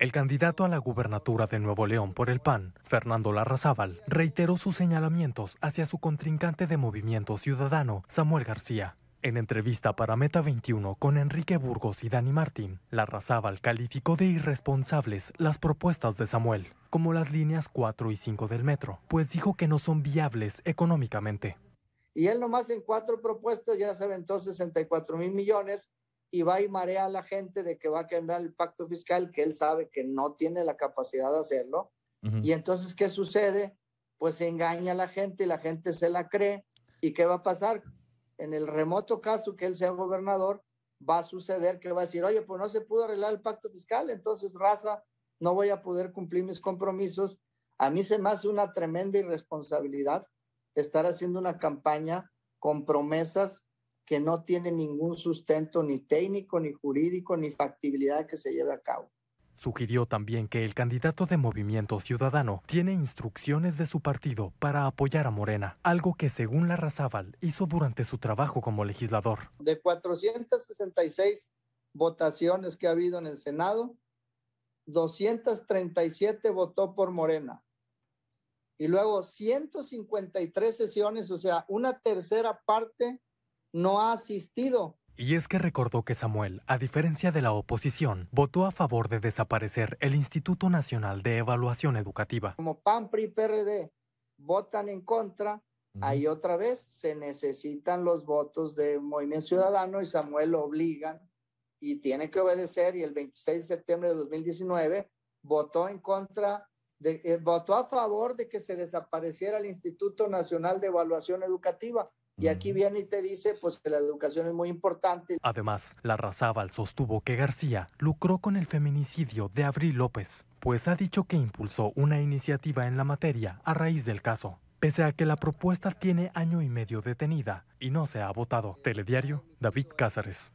El candidato a la gubernatura de Nuevo León por el PAN, Fernando Larrazábal, reiteró sus señalamientos hacia su contrincante de Movimiento Ciudadano, Samuel García. En entrevista para Meta 21 con Enrique Burgos y Dani Martín, Larrazábal calificó de irresponsables las propuestas de Samuel, como las líneas 4 y 5 del metro, pues dijo que no son viables económicamente. Y él nomás en cuatro propuestas ya se aventó 64 mil millones y va y marea a la gente de que va a cambiar el pacto fiscal, que él sabe que no tiene la capacidad de hacerlo. Y entonces, ¿qué sucede? Pues engaña a la gente y la gente se la cree. ¿Y qué va a pasar? En el remoto caso que él sea gobernador, va a suceder que va a decir, oye, pues no se pudo arreglar el pacto fiscal, entonces, raza, no voy a poder cumplir mis compromisos. A mí se me hace una tremenda irresponsabilidad estar haciendo una campaña con promesas que no tiene ningún sustento ni técnico, ni jurídico, ni factibilidad que se lleve a cabo. Sugirió también que el candidato de Movimiento Ciudadano tiene instrucciones de su partido para apoyar a Morena, algo que según Larrazábal hizo durante su trabajo como legislador. De 466 votaciones que ha habido en el Senado, 237 votó por Morena. Y luego 153 sesiones, o sea, una tercera parte no ha asistido. Y es que recordó que Samuel, a diferencia de la oposición, votó a favor de desaparecer el Instituto Nacional de Evaluación Educativa. Como PAMPRI y PRD votan en contra, ahí otra vez se necesitan los votos de Movimiento Ciudadano y Samuel lo obligan y tiene que obedecer y el 26 de septiembre de 2019 votó en contra eh, votó a favor de que se desapareciera el Instituto Nacional de Evaluación Educativa. Y aquí viene y te dice pues que la educación es muy importante. Además, Larrazábal sostuvo que García lucró con el feminicidio de Abril López, pues ha dicho que impulsó una iniciativa en la materia a raíz del caso, pese a que la propuesta tiene año y medio detenida y no se ha votado. Telediario David Cáceres.